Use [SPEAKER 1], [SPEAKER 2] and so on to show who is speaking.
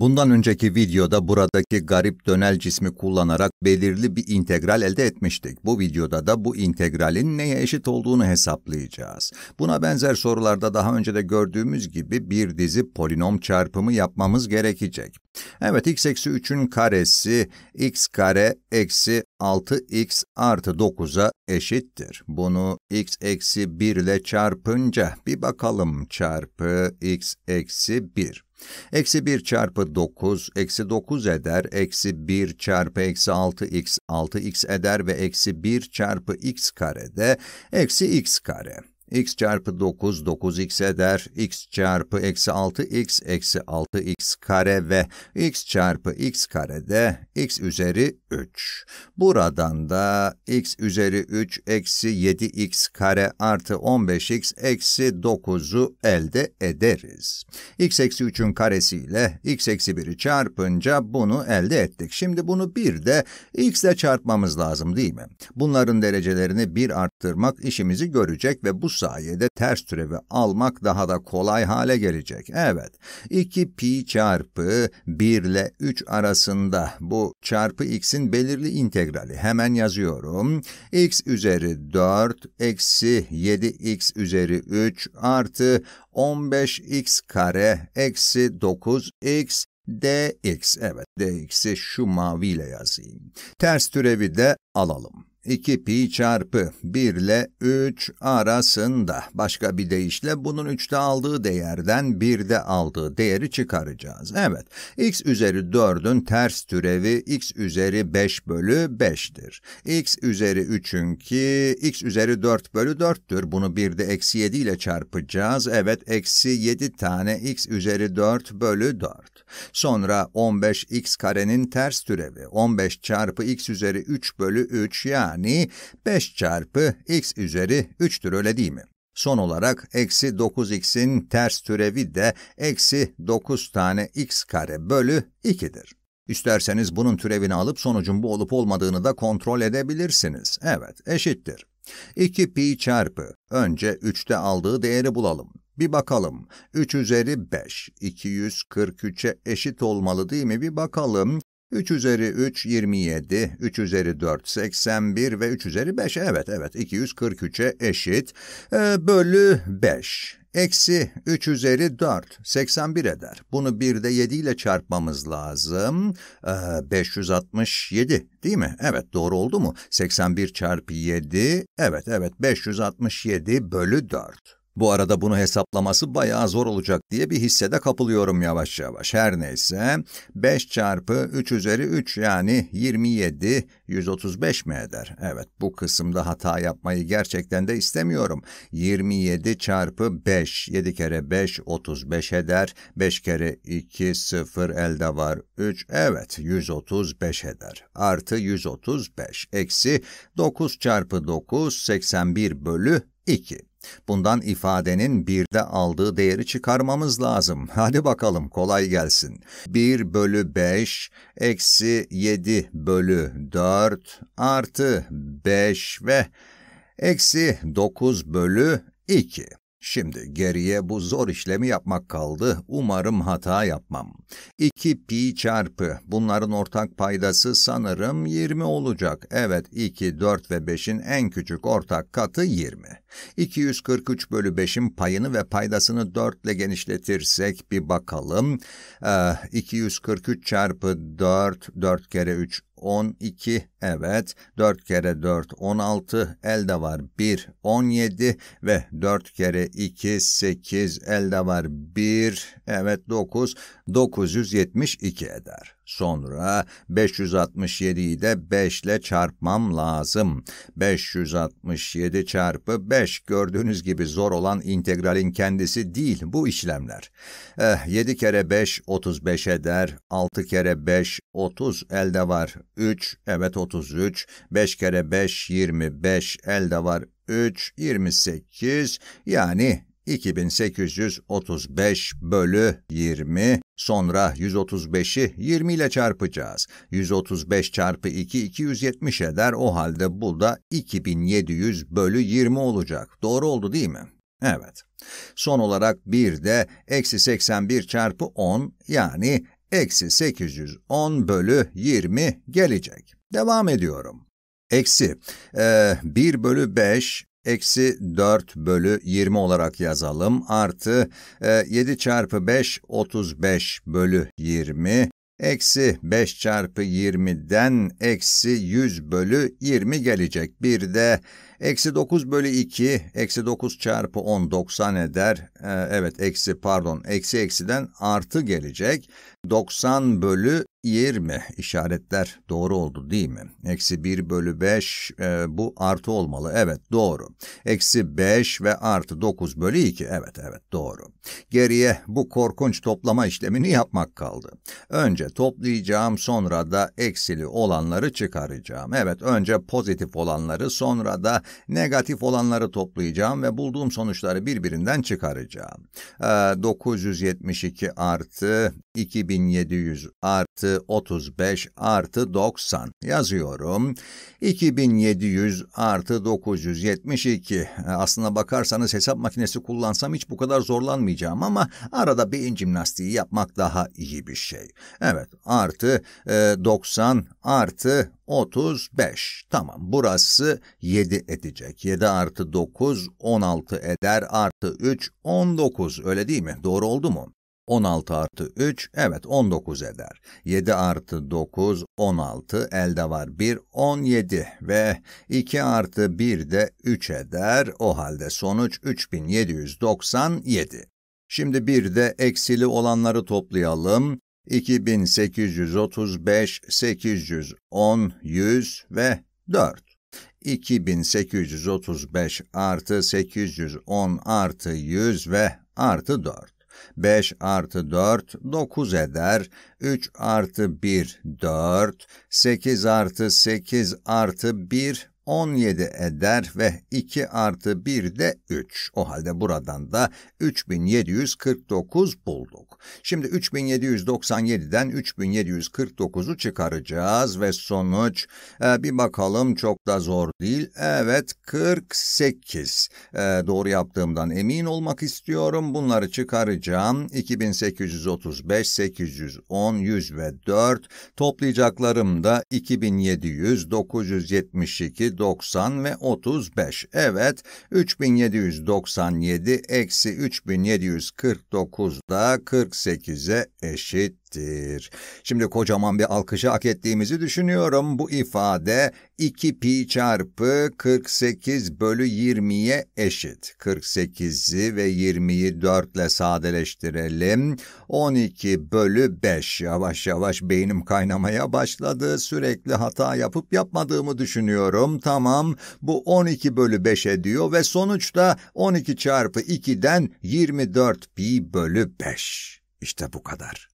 [SPEAKER 1] Bundan önceki videoda buradaki garip dönel cismi kullanarak belirli bir integral elde etmiştik. Bu videoda da bu integralin neye eşit olduğunu hesaplayacağız. Buna benzer sorularda daha önce de gördüğümüz gibi bir dizi polinom çarpımı yapmamız gerekecek. Evet x eksi 3'ün karesi x kare eksi 6x artı 9'a eşittir. Bunu x eksi 1 ile çarpınca bir bakalım çarpı x eksi 1. Eksi 1 çarpı 9, eksi 9 eder, eksi 1 çarpı eksi 6x, 6x eder ve eksi 1 çarpı x kare de eksi x kare x çarpı 9 9x eder, x çarpı eksi 6x eksi 6x kare ve x çarpı x kare de x üzeri 3. Buradan da x üzeri 3 eksi 7x kare artı 15x eksi 9'u elde ederiz. x eksi 3'ün karesiyle x eksi 1'i çarpınca bunu elde ettik. Şimdi bunu bir de x ile çarpmamız lazım değil mi? Bunların derecelerini bir arttırmak işimizi görecek ve bu sayede ters türevi almak daha da kolay hale gelecek. Evet, 2 pi çarpı 1 ile 3 arasında bu çarpı x'in belirli integrali. Hemen yazıyorum. x üzeri 4 eksi 7x üzeri 3 artı 15x kare eksi 9x dx. Evet, dx'i şu maviyle yazayım. Ters türevi de alalım. 2 pi çarpı 1 ile 3 arasında. Başka bir deyişle bunun 3'te aldığı değerden 1'de aldığı değeri çıkaracağız. Evet, x üzeri 4'ün ters türevi x üzeri 5 bölü 5'tir. x üzeri 3'ün ki x üzeri 4 bölü 4'tür. Bunu 1'de eksi 7 ile çarpacağız. Evet, eksi 7 tane x üzeri 4 bölü 4. Sonra 15x karenin ters türevi 15 çarpı x üzeri 3 bölü 3 yani yani 5 çarpı x üzeri 3'tür öyle değil mi? Son olarak eksi 9x'in ters türevi de eksi 9 tane x kare bölü 2'dir. İsterseniz bunun türevini alıp sonucun bu olup olmadığını da kontrol edebilirsiniz. Evet, eşittir. 2 pi çarpı, önce 3'te aldığı değeri bulalım. Bir bakalım, 3 üzeri 5, 243'e eşit olmalı değil mi? Bir bakalım, 3 üzeri 3, 27, 3 üzeri 4, 81 ve 3 üzeri 5, evet evet 243'e eşit, e, bölü 5. Eksi 3 üzeri 4, 81 eder. Bunu bir de 7 ile çarpmamız lazım. E, ee, 567 değil mi? Evet doğru oldu mu? 81 çarpı 7, evet evet 567 bölü 4. Bu arada bunu hesaplaması bayağı zor olacak diye bir hissede kapılıyorum yavaş yavaş. Her neyse 5 çarpı 3 üzeri 3 yani 27, 135 mi eder? Evet bu kısımda hata yapmayı gerçekten de istemiyorum. 27 çarpı 5, 7 kere 5 35 eder. 5 kere 2 0 elde var 3 evet 135 eder. Artı 135 eksi 9 çarpı 9 81 bölü 2. Bundan ifadenin birde aldığı değeri çıkarmamız lazım. Hadi bakalım kolay gelsin. 1 bölü 5 eksi 7 bölü 4 artı 5 ve eksi 9 bölü 2. Şimdi geriye bu zor işlemi yapmak kaldı. Umarım hata yapmam. 2 pi çarpı bunların ortak paydası sanırım 20 olacak. Evet 2, 4 ve 5'in en küçük ortak katı 20. 243 bölü 5'in payını ve paydasını 4 ile genişletirsek bir bakalım. Ee, eh, 243 çarpı 4, 4 kere 3 12, evet. 4 kere 4, 16. Elde var 1, 17 ve 4 kere 2, 8. Elde var 1, evet 9. 972 eder. Sonra 567'yi de 5 ile çarpmam lazım. 567 çarpı 5 gördüğünüz gibi zor olan integralin kendisi değil bu işlemler. Eh, 7 kere 5 35 eder. 6 kere 5 30 elde var 3 evet 33. 5 kere 5 25 elde var 3 28 yani 2835 bölü 20, sonra 135'i 20 ile çarpacağız. 135 çarpı 2, 270 eder. O halde bu da 2700 bölü 20 olacak. Doğru oldu değil mi? Evet. Son olarak bir de eksi 81 çarpı 10 yani eksi 810 bölü 20 gelecek. Devam ediyorum. Eksi e, 1 bölü 5 eksi 4 bölü 20 olarak yazalım. Artı e, 7 çarpı 5 35 bölü 20 eksi 5 çarpı 20'den eksi 100 bölü 20 gelecek. Bir de eksi 9 bölü 2 eksi 9 çarpı 10 90 eder. Ee, evet eksi pardon eksi eksiden artı gelecek. 90 bölü 20 işaretler doğru oldu değil mi? Eksi 1 bölü 5 e, bu artı olmalı. Evet doğru. Eksi 5 ve artı 9 bölü 2. Evet evet doğru. Geriye bu korkunç toplama işlemini yapmak kaldı. Önce toplayacağım sonra da eksili olanları çıkaracağım. Evet önce pozitif olanları sonra da negatif olanları toplayacağım ve bulduğum sonuçları birbirinden çıkaracağım. E, 972 artı 2700 artı artı 35 artı 90 yazıyorum. 2700 artı 972. Aslına bakarsanız hesap makinesi kullansam hiç bu kadar zorlanmayacağım ama arada beyin jimnastiği yapmak daha iyi bir şey. Evet artı e, 90 artı 35. Tamam burası 7 edecek. 7 artı 9 16 eder artı 3 19 öyle değil mi? Doğru oldu mu? 16 artı 3, evet 19 eder. 7 artı 9, 16, elde var 1, 17 ve 2 artı 1 de 3 eder. O halde sonuç 3797. Şimdi bir de eksili olanları toplayalım. 2835, 810, 100 ve 4. 2835 artı 810 artı 100 ve artı 4. 5 artı 4 9 eder. 3 artı 1 4. 8 artı 8 artı 1 17 eder ve 2 artı 1 de 3. O halde buradan da 3749 bulduk. Şimdi 3797'den 3749'u çıkaracağız ve sonuç e, bir bakalım çok da zor değil. Evet 48. E, doğru yaptığımdan emin olmak istiyorum. Bunları çıkaracağım. 2835, 810, 100 ve 4. Toplayacaklarım da 2700, 972, 3790 ve 35. Evet, 3797 eksi 3749 da 48'e eşit demektir. Şimdi kocaman bir alkışı hak ettiğimizi düşünüyorum. Bu ifade 2 pi çarpı 48 bölü 20'ye eşit. 48'i ve 20'yi 4 ile sadeleştirelim. 12 bölü 5. Yavaş yavaş beynim kaynamaya başladı. Sürekli hata yapıp yapmadığımı düşünüyorum. Tamam bu 12 bölü 5 ediyor ve sonuçta 12 çarpı 2'den 24 pi bölü 5. İşte bu kadar.